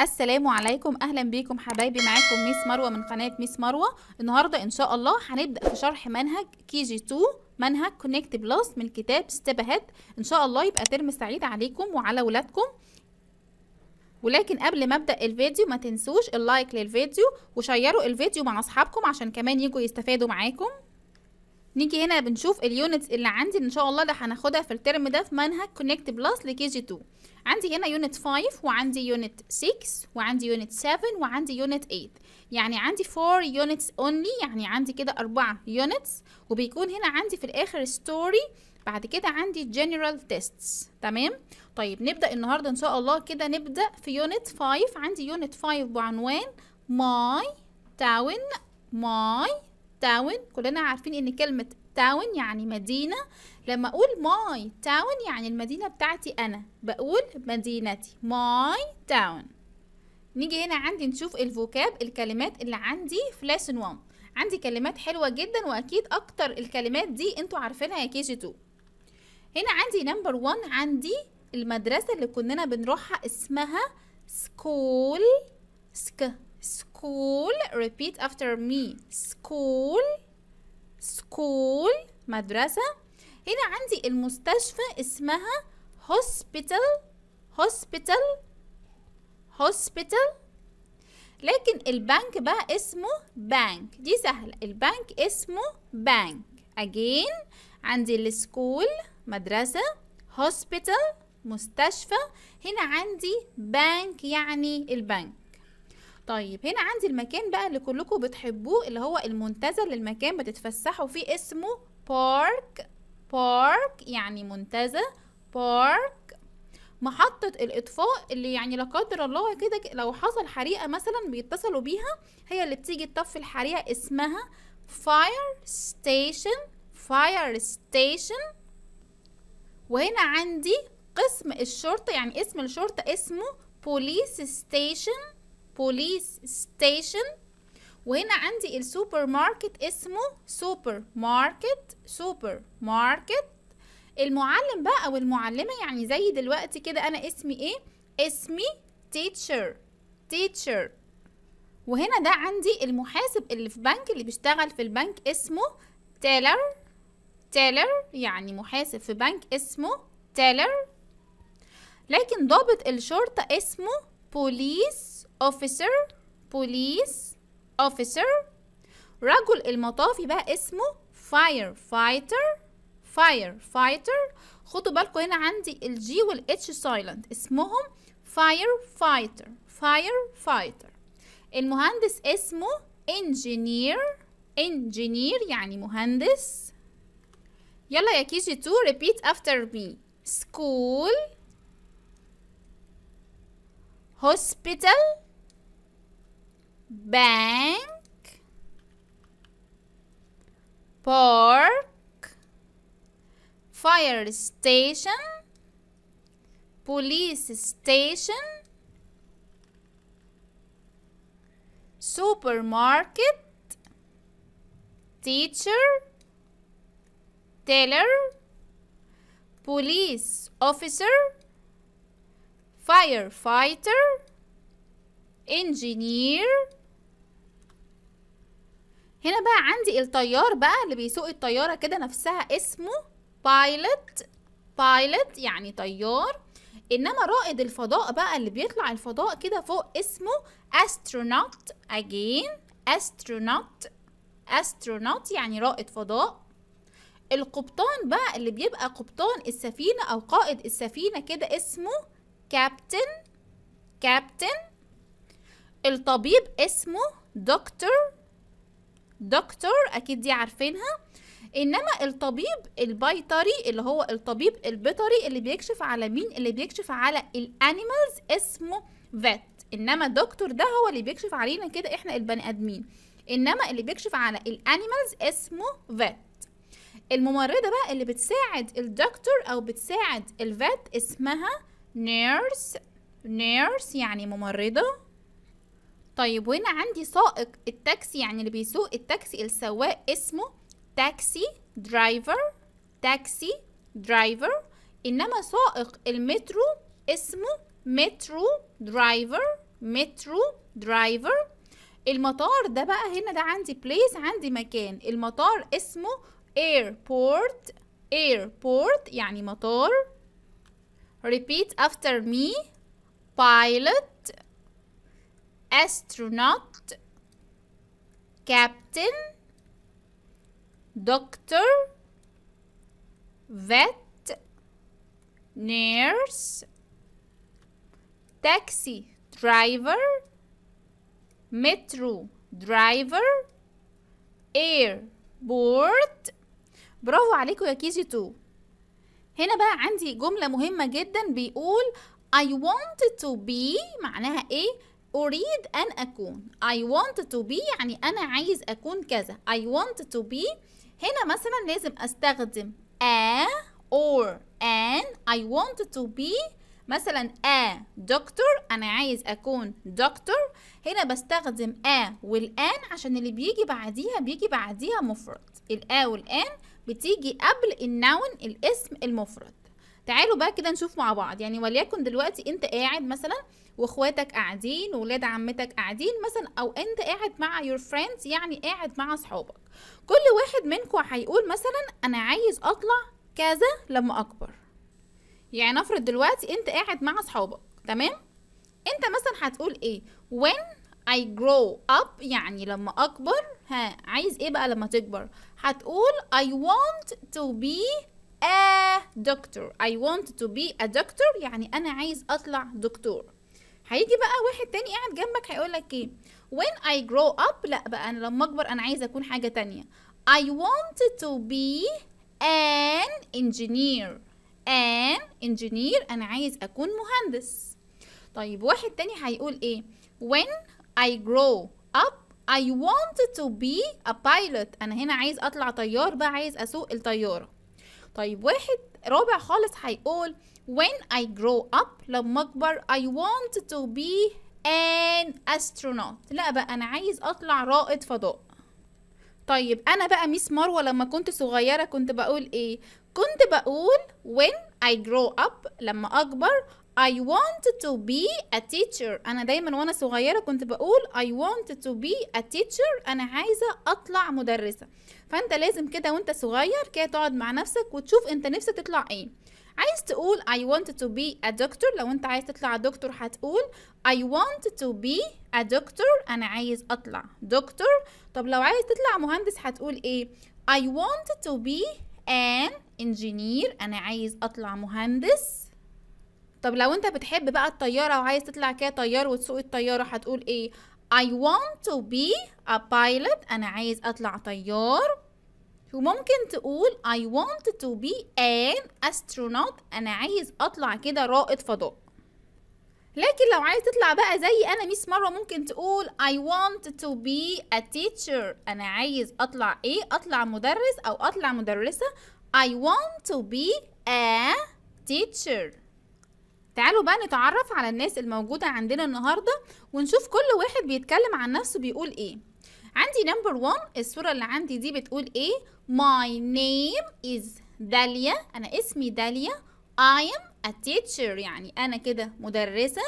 السلام عليكم اهلا بيكم حبايبي معاكم ميس مروه من قناه ميس مروه النهارده ان شاء الله هنبدا في شرح منهج كي جي 2 منهج كونكت بلس من كتاب ستيب اهيد ان شاء الله يبقى ترم سعيد عليكم وعلى ولادكم ولكن قبل ما ابدا الفيديو ما تنسوش اللايك للفيديو وشيروا الفيديو مع اصحابكم عشان كمان يجوا يستفادوا معاكم نيجي هنا بنشوف اليونتس اللي عندي ان شاء الله ده هناخدها في الترم ده في منهج كونكت بلس لكي جي 2 عندي هنا يونت 5 وعندي يونت 6 وعندي يونت 7 وعندي يونت 8 يعني عندي 4 يونتس اونلي يعني عندي كده 4 يونتس وبيكون هنا عندي في الاخر ستوري بعد كده عندي جنرال تيستس تمام طيب نبدا النهارده ان شاء الله كده نبدا في يونت 5 عندي يونت 5 بعنوان ماي تاون ماي تاون كلنا عارفين ان كلمة تاون يعني مدينة لما اقول ماي تاون يعني المدينة بتاعتي انا بقول مدينتي ماي تاون نيجي هنا عندي نشوف الفوكاب الكلمات اللي عندي في لسن وان عندي كلمات حلوة جدا واكيد اكتر الكلمات دي انتوا عارفينها يا كي جي تو هنا عندي نمبر وان عندي المدرسة اللي كنا بنروحها اسمها سكول سك school repeat after me school school مدرسة هنا عندي المستشفى اسمها hospital hospital hospital لكن البنك بقى اسمه بنك دي سهلة البنك اسمه بنك again عندي السكول مدرسة hospital مستشفى هنا عندي بنك يعني البنك طيب هنا عندي المكان بقى اللي كلكم بتحبوه اللي هو المنتزه اللي المكان بتتفسحوا فيه اسمه بارك بارك يعني منتزه بارك محطة الإطفاء اللي يعني لا قدر الله كده لو حصل حريقة مثلا بيتصلوا بيها هي اللي بتيجي تطفي الحريقة اسمها فاير ستيشن فاير ستيشن وهنا عندي قسم الشرطة يعني اسم الشرطة اسمه بوليس ستيشن بوليس ستيشن وهنا عندي السوبر ماركت اسمه سوبر ماركت سوبر ماركت المعلم بقى او المعلمه يعني زي دلوقتي كده انا اسمي ايه اسمي تيتشر تيتشر وهنا ده عندي المحاسب اللي في بنك اللي بيشتغل في البنك اسمه تيلر تيلر يعني محاسب في بنك اسمه تيلر لكن ضابط الشرطة اسمه بوليس officer police officer رجل المطافي بقى اسمه fire fighter fire fighter خدوا بالكم هنا عندي الجي والاتش سايلنت اسمهم fire fighter fire fighter المهندس اسمه engineer engineer يعني مهندس يلا يا كي جي 2 repeat after me school hospital bank park fire station police station supermarket teacher teller police officer firefighter engineer هنا بقى عندي الطيار بقى اللي بيسوق الطيارة كده نفسها اسمه بايلوت بايلوت يعني طيار انما رائد الفضاء بقى اللي بيطلع الفضاء كده فوق اسمه استرونوت اجين استرونوت استرونوت يعني رائد فضاء القبطان بقى اللي بيبقى قبطان السفينة او قائد السفينة كده اسمه كابتن كابتن الطبيب اسمه دكتور دكتور اكيد دي عارفينها انما الطبيب البيطري اللي هو الطبيب البيطري اللي بيكشف على مين اللي بيكشف على الانيمالز اسمه فات انما الدكتور ده هو اللي بيكشف علينا كده احنا البني ادمين انما اللي بيكشف على الانيمالز اسمه فات الممرضه بقى اللي بتساعد الدكتور او بتساعد الفات اسمها نيرس نيرس يعني ممرضه طيب وهنا عندي سائق التاكسي يعني اللي بيسوق التاكسي السواق اسمه تاكسي درايفر تاكسي درايفر انما سائق المترو اسمه مترو درايفر مترو درايفر المطار ده بقى هنا ده عندي بليس عندي مكان المطار اسمه airport airport يعني مطار repeat after me pilot astronaut captain doctor vet nurse taxi driver metro driver airport برافو عليكم يا كيجي تو هنا بقى عندي جملة مهمة جدا بيقول I want to be معناها ايه أريد أن أكون I want to be يعني أنا عايز أكون كذا I want to be هنا مثلا لازم أستخدم a or an I want to be مثلا a دكتور أنا عايز أكون دكتور هنا بستخدم a والآن عشان اللي بيجي بعديها بيجي بعديها مفرد الآ والآن بتيجي قبل الناون الاسم المفرد تعالوا بقى كده نشوف مع بعض يعني وليكن دلوقتي انت قاعد مثلا واخواتك قاعدين وولاد عمتك قاعدين مثلا او انت قاعد مع يور فريندز يعني قاعد مع اصحابك كل واحد منكم هيقول مثلا انا عايز اطلع كذا لما اكبر يعني نفرض دلوقتي انت قاعد مع اصحابك تمام انت مثلا هتقول ايه when I grow up يعني لما أكبر ها عايز إيه بقى لما تكبر هتقول I want to be a doctor I want to be a doctor يعني أنا عايز أطلع دكتور هيجي بقى واحد تاني قاعد جنبك هيقول لك ايه when I grow up لا بقى أنا لما أكبر أنا عايز أكون حاجة تانية I want to be an engineer an engineer أنا عايز أكون مهندس طيب واحد تاني هيقول ايه when I grow up I want to be a pilot أنا هنا عايز أطلع طيار بقى عايز أسوق الطيارة طيب واحد رابع خالص هيقول when I grow up لما اكبر I want to be an astronaut لا بقى انا عايز اطلع رائد فضاء طيب انا بقى ميس مروه لما كنت صغيره كنت بقول ايه كنت بقول when I grow up لما اكبر I want to be a teacher انا دايما وانا صغيره كنت بقول I want to be a teacher انا عايزه اطلع مدرسه فانت لازم كده وانت صغير كده تقعد مع نفسك وتشوف انت نفسك تطلع ايه عايز تقول I want to be a doctor لو انت عايز تطلع دكتور هتقول I want to be a doctor انا عايز اطلع دكتور طب لو عايز تطلع مهندس هتقول ايه I want to be an engineer انا عايز اطلع مهندس طب لو انت بتحب بقى الطيارة وعايز تطلع كده طيار وتسوق الطيارة هتقول ايه I want to be a pilot انا عايز اطلع طيار وممكن تقول I want to be an astronaut أنا عايز أطلع كده رائد فضاء لكن لو عايز تطلع بقى زي أنا ميس مرة ممكن تقول I want to be a teacher أنا عايز أطلع إيه أطلع مدرس أو أطلع مدرسة I want to be a teacher تعالوا بقى نتعرف على الناس الموجودة عندنا النهاردة ونشوف كل واحد بيتكلم عن نفسه بيقول إيه عندي نمبر 1 الصورة اللي عندي دي بتقول ايه my name is داليا انا اسمي داليا I am a teacher يعني انا كده مدرسة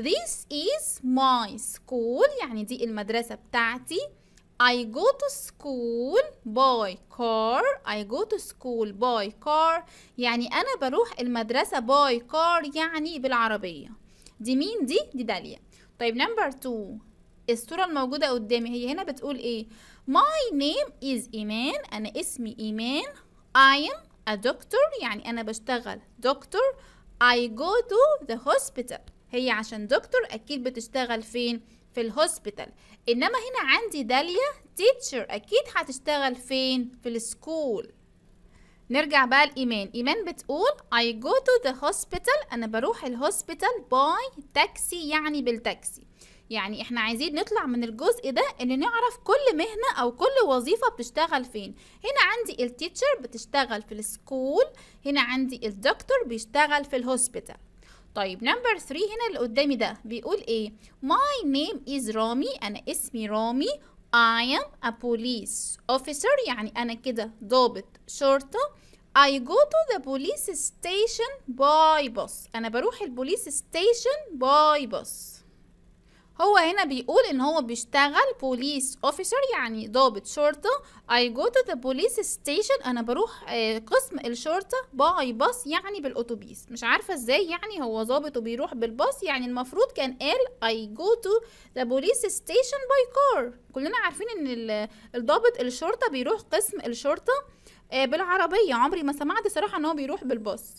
this is my school يعني دي المدرسة بتاعتي I go to school by car I go to school by car يعني أنا بروح المدرسة by car يعني بالعربية دي مين دي؟ دي داليا طيب نمبر 2 الصورة الموجودة قدامي هي هنا بتقول ايه my name is إيمان أنا اسمي إيمان I am a doctor يعني أنا بشتغل دكتور I go to the hospital هي عشان دكتور أكيد بتشتغل فين في الهوسبيتال إنما هنا عندي داليا teacher أكيد هتشتغل فين في السكول نرجع بقى لإيمان إيمان بتقول I go to the hospital أنا بروح الهوسبيتال by taxi يعني بالتاكسي يعني احنا عايزين نطلع من الجزء ده ان نعرف كل مهنه او كل وظيفه بتشتغل فين هنا عندي التيتشر بتشتغل في السكول هنا عندي الدكتور بيشتغل في الهوسبيتال طيب نمبر 3 هنا اللي قدامي ده بيقول ايه my name is رامي انا اسمي رامي I am a police officer يعني انا كده ضابط شرطه I go to the police station by bus انا بروح البوليس ستيشن باي bus هو هنا بيقول ان هو بيشتغل بوليس اوفيسر يعني ضابط شرطه I go to the police station انا بروح آه، قسم الشرطه باي باص يعني بالاتوبيس مش عارفه ازاي يعني هو ضابط وبيروح بالباص يعني المفروض كان قال I go to the police station by car كلنا عارفين ان الضابط الشرطه بيروح قسم الشرطه آه، بالعربيه عمري ما سمعت صراحه ان هو بيروح بالباص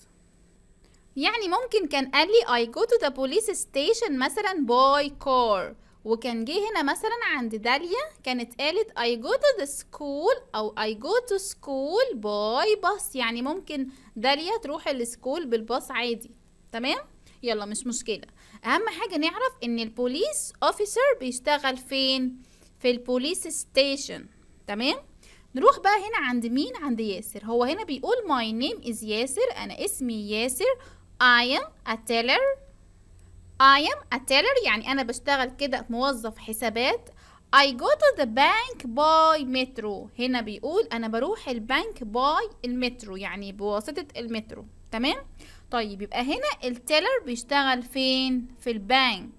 يعني ممكن كان قال لي I go to the police station مثلا by car وكان جه هنا مثلا عند داليا كانت قالت I go to the school أو I go to school by bus يعني ممكن داليا تروح السكول بالباص عادي تمام يلا مش مشكلة أهم حاجة نعرف إن البوليس أوفيسر بيشتغل فين في البوليس ستيشن تمام نروح بقى هنا عند مين عند ياسر هو هنا بيقول my name is ياسر أنا اسمي ياسر I am a teller I am a teller يعني أنا بشتغل كده موظف حسابات I go to the bank by metro هنا بيقول أنا بروح البنك by المترو يعني بواسطة المترو تمام طيب يبقى هنا التيلر بيشتغل فين في البنك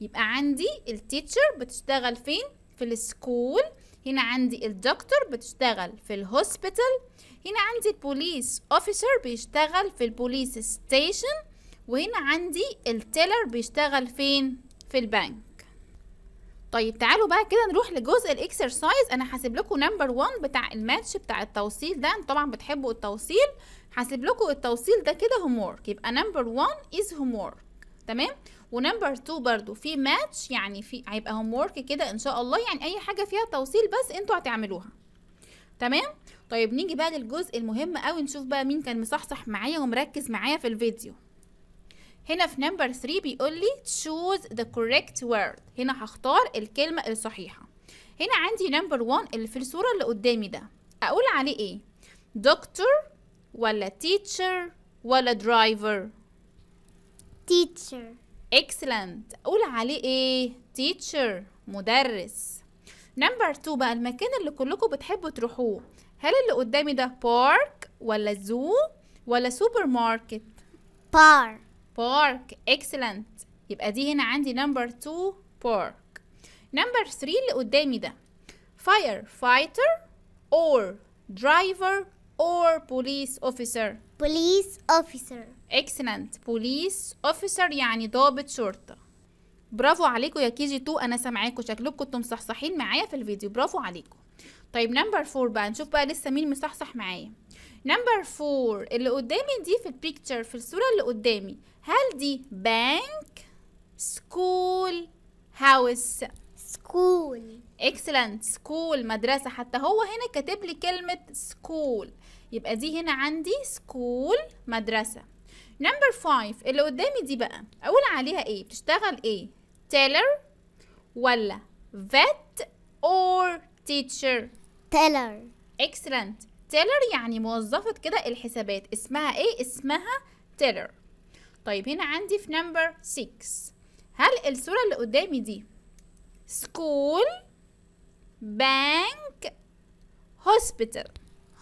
يبقى عندي التيتشر بتشتغل فين في السكول هنا عندي الدكتور بتشتغل في الهوسبيتال هنا عندي البوليس اوفيسر بيشتغل في البوليس ستيشن وهنا عندي التيلر بيشتغل فين في البنك طيب تعالوا بقى كده نروح لجزء الاكسرسايز انا هسيب لكم نمبر 1 بتاع الماتش بتاع التوصيل ده انتوا طبعا بتحبوا التوصيل هسيب لكم التوصيل ده كده هوم وورك يبقى نمبر 1 از هوم وورك تمام ونمبر 2 برضو في ماتش يعني في هيبقى هوم وورك كده ان شاء الله يعني اي حاجه فيها توصيل بس انتوا هتعملوها تمام طيب نيجي بقى للجزء المهم قوي نشوف بقى مين كان مصحصح معايا ومركز معايا في الفيديو هنا في نمبر 3 بيقول لي choose the correct word هنا هختار الكلمة الصحيحة هنا عندي نمبر 1 اللي في الصورة اللي قدامي ده اقول عليه ايه دكتور ولا تيتشر ولا درايفر تيتشر اكسلنت اقول عليه ايه تيتشر مدرس نمبر 2 بقى المكان اللي كلكم بتحبوا تروحوه هل اللي قدامي ده بارك ولا زو ولا سوبر ماركت بارك بارك اكسلنت يبقى دي هنا عندي نمبر 2 بارك نمبر 3 اللي قدامي ده فاير فايتر اور درايفر اور بوليس اوفيسر بوليس اوفيسر اكسلنت بوليس اوفيسر يعني ضابط شرطة برافو عليكم يا كي جي 2 انا سامعاكم شكلكم كنتوا مصحصحين معايا في الفيديو برافو عليكم طيب نمبر 4 بقى نشوف بقى لسه مين مصحصح معايا نمبر 4 اللي قدامي دي في البيكتشر في الصوره اللي قدامي هل دي بانك سكول هاوس سكول اكسلنت سكول مدرسه حتى هو هنا كاتب لي كلمه سكول يبقى دي هنا عندي سكول مدرسه نمبر 5 اللي قدامي دي بقى اقول عليها ايه بتشتغل ايه تيلر ولا vet or teacher تيلر excellent تيلر يعني موظفة كده الحسابات اسمها ايه اسمها تيلر طيب هنا عندي في نمبر 6 هل الصورة اللي قدامي دي school bank hospital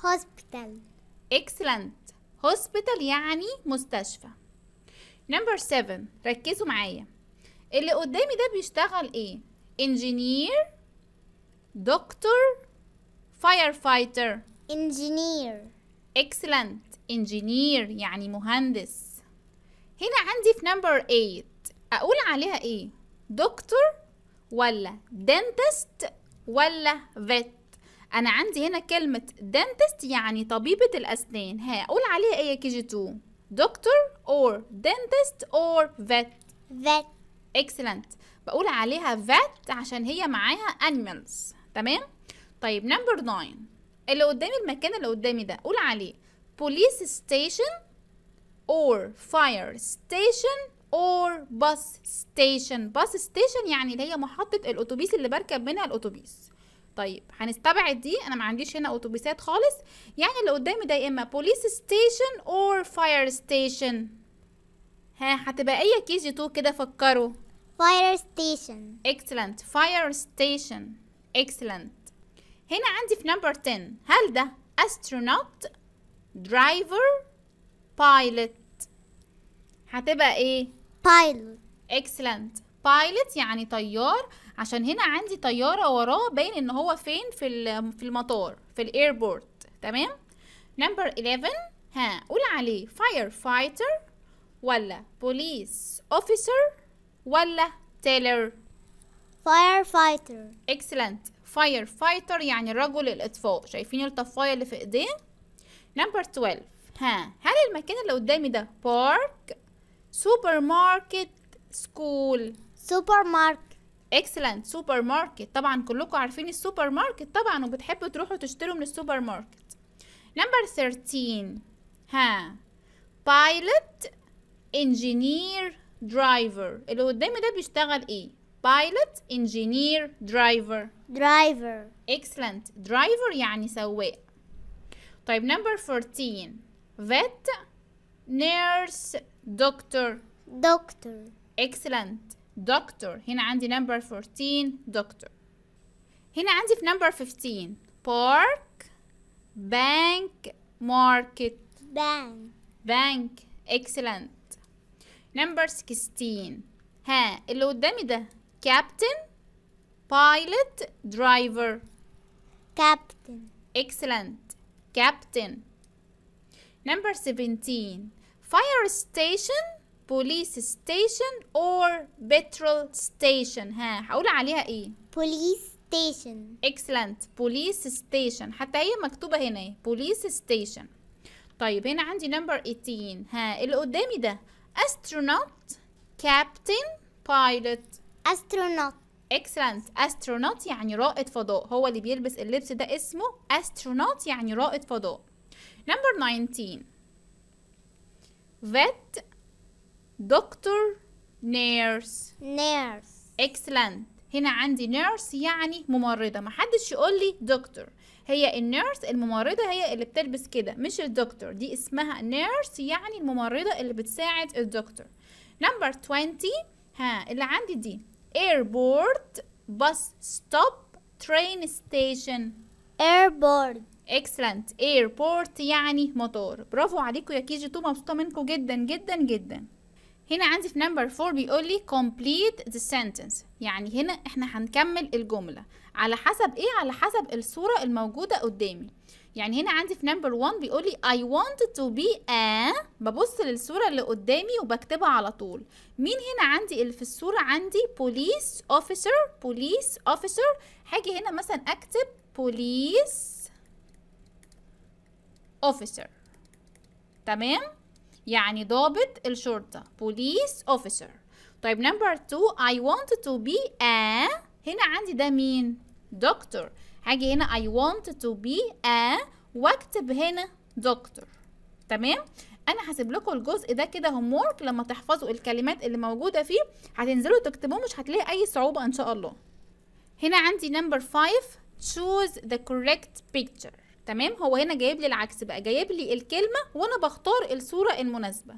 hospital excellent hospital يعني مستشفى نمبر 7 ركزوا معايا اللي قدامي ده بيشتغل ايه انجينير دكتور فاير فايتر انجينير اكسلنت انجينير يعني مهندس هنا عندي في نمبر 8 اقول عليها ايه دكتور ولا دنتست ولا فيت انا عندي هنا كلمة دنتست يعني طبيبة الاسنان ها اقول عليها ايه كي جي تو دكتور اور دنتست اور فيت فيت اكسلنت بقول عليها فات عشان هي معاها animals تمام طيب نمبر 9 اللي قدامي المكان اللي قدامي ده قول عليه police station or fire station or bus station bus station يعني اللي هي محطة الأتوبيس اللي بركب منها الأتوبيس طيب هنستبعد دي أنا ما عنديش هنا أتوبيسات خالص يعني اللي قدامي ده يا إما police station or fire station ها هتبقى ايه كي جي 2 كده فكروا فاير ستيشن اكسلنت فاير ستيشن اكسلنت هنا عندي في نمبر 10 هل ده استرونوت درايفر بايلوت هتبقى ايه بايلوت اكسلنت بايلوت يعني طيار عشان هنا عندي طياره وراه باين ان هو فين في في المطار في الايربورت تمام نمبر 11 ها قول عليه فاير فايتر ولا police officer ولا tailor firefighter فاير firefighter يعني رجل الإطفاء شايفين الطفاية اللي في إيديه نمبر 12 ها هل المكان اللي قدامي ده park سوبر ماركت اكسلنت سوبر ماركت طبعا كلكم عارفين السوبر ماركت طبعا وبتحبوا تروحوا تشتروا من السوبر ماركت نمبر 13 ها pilot engineer driver اللي قدامي ده بيشتغل ايه pilot engineer driver driver excellent driver يعني سواق طيب number 14 vet nurse doctor doctor excellent doctor هنا عندي number 14 doctor هنا عندي في number 15 park bank market bank bank excellent نمبر 16 ها اللي قدامي ده كابتن بايلوت درايفر كابتن اكسلنت كابتن نمبر 17 فاير ستيشن بوليس ستيشن اور بترول ستيشن ها هقول عليها ايه بوليس ستيشن اكسلنت بوليس ستيشن حتى هي مكتوبه هنا بوليس إيه؟ ستيشن طيب هنا عندي نمبر 18 ها اللي قدامي ده astronaut captain pilot astronaut excellent astronaut يعني رائد فضاء هو اللي بيلبس اللبس ده اسمه astronaut يعني رائد فضاء number 19 vet دكتور نيرس نيرس excellent هنا عندي نيرس يعني ممرضة محدش يقول لي دكتور هي النيرس الممرضه هي اللي بتلبس كده مش الدكتور دي اسمها نيرس يعني الممرضه اللي بتساعد الدكتور نمبر 20 ها اللي عندي دي airport bus stop train station airport اكسلنت airport يعني مطار برافو عليكم يا كي جي تو مبسوطه منكم جدا جدا جدا هنا عندي في نمبر 4 بيقول لي complete the sentence يعني هنا احنا هنكمل الجمله على حسب ايه على حسب الصوره الموجوده قدامي يعني هنا عندي في نمبر 1 بيقول لي I want to be a ببص للصورة اللي قدامي وبكتبها على طول مين هنا عندي اللي في الصورة عندي بوليس اوفيسر بوليس اوفيسر هاجي هنا مثلا اكتب بوليس اوفيسر تمام يعني ضابط الشرطة بوليس اوفيسر طيب نمبر 2 I want to be a هنا عندي ده مين دكتور هاجي هنا I want to be a واكتب هنا دكتور تمام انا هسيب لكم الجزء ده كده هوم وورك لما تحفظوا الكلمات اللي موجوده فيه هتنزلوا تكتبوه مش هتلاقي اي صعوبه ان شاء الله هنا عندي نمبر 5 choose the correct picture تمام هو هنا جايب لي العكس بقى جايب لي الكلمه وانا بختار الصوره المناسبه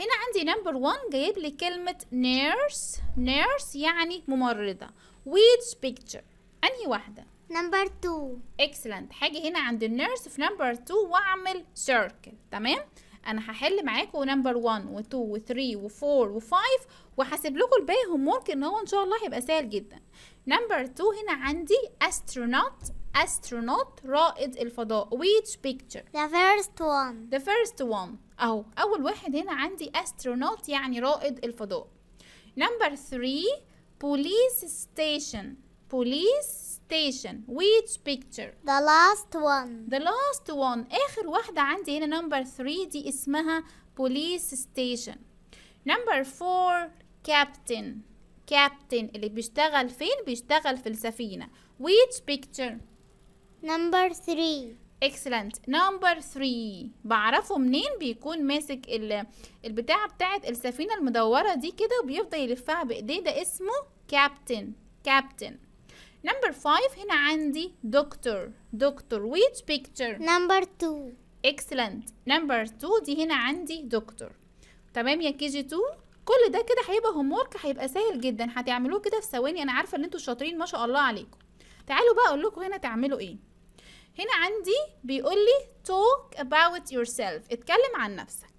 هنا عندي نمبر 1 جايب لي كلمه nurse nurse يعني ممرضه which picture انهي واحده نمبر 2 اكسلنت هاجي هنا عند النيرس في نمبر 2 واعمل سيركل تمام انا هحل معاكم نمبر 1 و2 و3 و4 و5 وهسيب لكم الباقي هوم ورك ان هو ان شاء الله هيبقى سهل جدا نمبر 2 هنا عندي astronaut astronaut رائد الفضاء which picture the first one the first one اهو اول واحد هنا عندي astronaut يعني رائد الفضاء نمبر 3 police station police station which picture the last one the last one آخر واحدة عندي هنا number 3 دي اسمها police station number 4 captain captain اللي بيشتغل فين بيشتغل في السفينة which picture number 3 excellent number 3 بعرفه منين بيكون ماسك البتاع بتاعت السفينة المدورة دي كده وبيفضل يلفها بايديه ده اسمه كابتن كابتن نمبر 5 هنا عندي دكتور دكتور ويتش بيكتشر نمبر 2 اكسلنت نمبر 2 دي هنا عندي دكتور تمام يا كي جي 2 كل ده كده هيبقى هوم ورك هيبقى سهل جدا هتعملوه كده في ثواني انا عارفه ان انتوا شاطرين ما شاء الله عليكم تعالوا بقى اقول لكم هنا تعملوا ايه هنا عندي بيقول لي توك اباوت يور سيلف اتكلم عن نفسك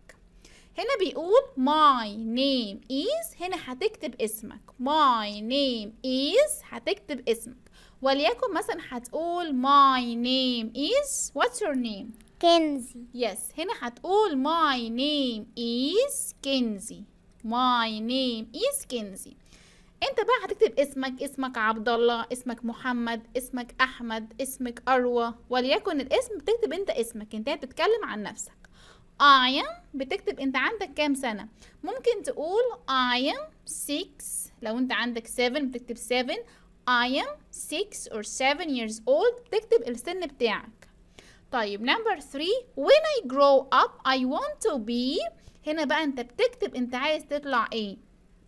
هنا بيقول my name is هنا هتكتب اسمك my name is هتكتب اسمك وليكن مثلا هتقول my name is what's your name كنزي yes هنا هتقول my name is كنزي my name is كنزي انت بقى هتكتب اسمك اسمك عبد الله اسمك محمد اسمك احمد اسمك اروى وليكن الاسم بتكتب انت اسمك انت بتتكلم عن نفسك I am بتكتب انت عندك كام سنة ممكن تقول I am 6 لو انت عندك 7 بتكتب 7 I am 6 or 7 years old بتكتب السن بتاعك طيب number 3 when I grow up I want to be هنا بقى انت بتكتب انت عايز تطلع ايه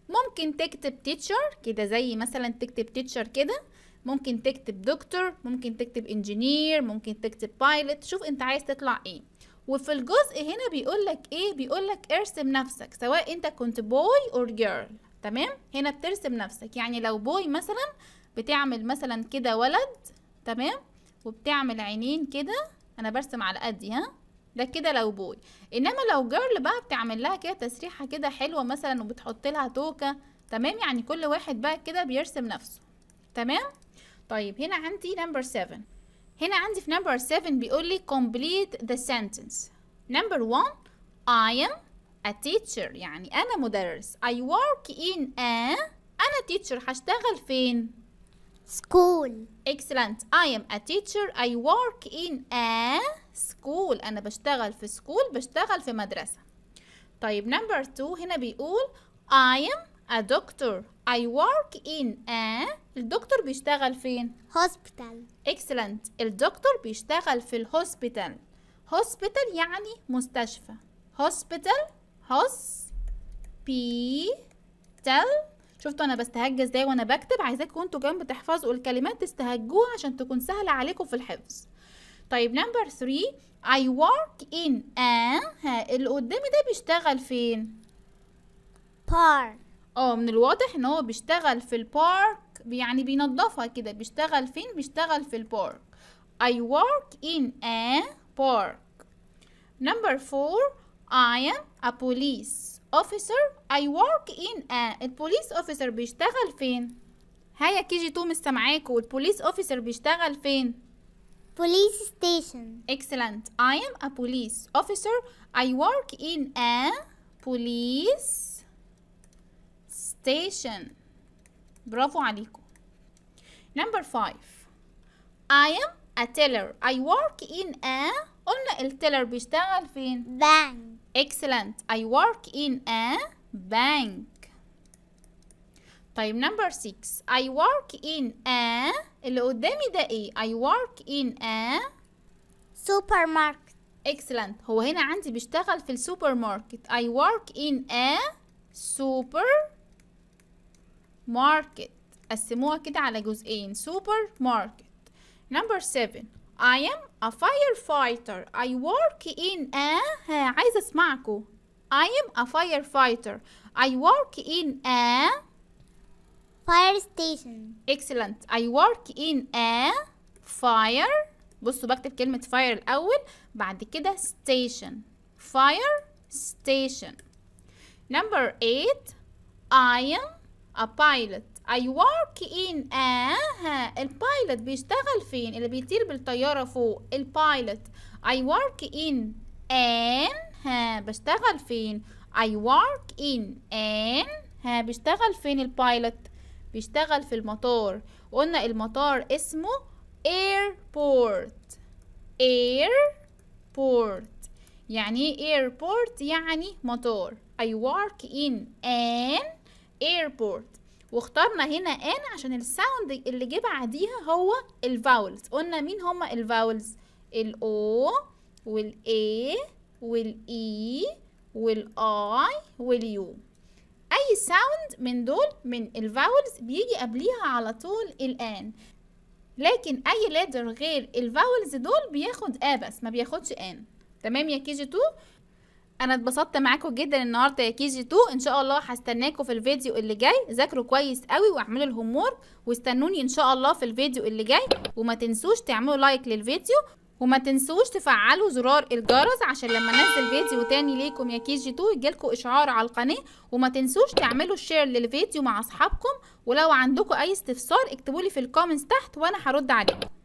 ممكن تكتب teacher كده زي مثلا تكتب teacher كده ممكن تكتب دكتور ممكن تكتب انجينير ممكن تكتب بايلوت شوف انت عايز تطلع ايه وفي الجزء هنا بيقول لك ايه بيقول لك ارسم نفسك سواء انت كنت بوي اور جيرل تمام هنا بترسم نفسك يعني لو بوي مثلا بتعمل مثلا كده ولد تمام وبتعمل عينين كده انا برسم على قدي ها ده كده لو بوي انما لو جيرل بقى بتعمل لها كده تسريحه كده حلوه مثلا وبتحط لها توكه تمام يعني كل واحد بقى كده بيرسم نفسه تمام طيب هنا عندي نمبر 7 هنا عندي في number 7 بيقول لي complete the sentence number 1 I am a teacher يعني أنا مدرس I work in a أنا teacher هشتغل فين؟ school excellent I am a teacher I work in a school أنا بشتغل في school بشتغل في مدرسة طيب number 2 هنا بيقول I am a doctor I work in a الدكتور بيشتغل فين؟ hospital excellent الدكتور بيشتغل في الهوسبيتال hospital يعني مستشفى hospital hospital شفتوا انا بستهج ازاي وانا بكتب عايزاكم انتوا جنب تحفظوا الكلمات تستهجوها عشان تكون سهله عليكم في الحفظ طيب نمبر 3 I work in a ها اللي قدامي ده بيشتغل فين؟ park اه من الواضح ان هو بيشتغل في البارك يعني بينظفها كده بيشتغل فين بيشتغل في البارك I work in a park number four I am a police officer I work in a البوليس officer بيشتغل فين هيا كي جي تو والبوليس اوفيسر officer بيشتغل فين police station excellent I am a police officer I work in a police station برافو عليكم number five I am a teller I work in a قلنا التيلر بيشتغل فين bank excellent I work in a bank طيب number six I work in a اللي قدامي ده ايه I work in a supermarket excellent هو هنا عندي بيشتغل في السوبر ماركت I work in a supermarket market قسموها كده على جزئين سوبر ماركت نمبر 7 I am a firefighter I work in a عايزة اسمعكم I am a firefighter I work in a eh, fire station excellent I work in a eh, fire بصوا بكتب كلمة fire الأول بعد كده station fire station number 8 I am A pilot. I work in a ها البايلوت بيشتغل فين؟ اللي بيطير بالطيارة فوق البايلوت. I work in an ها بشتغل فين؟ I work in an ها بيشتغل فين البايلوت؟ بيشتغل في المطار. قلنا المطار اسمه airport. airport. يعني ايه airport؟ يعني مطار. I work in an airport واخترنا هنا ان عشان الساوند اللي جه بعديها هو الفاولز قلنا مين هما الفاولز الاو والاي والاي e، والاي واليو اي ساوند من دول من الفاولز بيجي قبليها على طول الان لكن اي ليتر غير الفاولز دول بياخد ا بس ما بياخدش ان تمام يا كي جي 2 انا اتبسطت معاكم جدا النهارده يا كي جي 2 ان شاء الله هستناكم في الفيديو اللي جاي ذاكروا كويس قوي واعملوا الهوم واستنوني ان شاء الله في الفيديو اللي جاي وما تنسوش تعملوا لايك للفيديو وما تنسوش تفعلوا زرار الجرس عشان لما انزل فيديو تاني ليكم يا كي جي 2 يجيلكم اشعار على القناه وما تنسوش تعملوا شير للفيديو مع اصحابكم ولو عندكم اي استفسار اكتبوا لي في الكومنتس تحت وانا هرد عليكم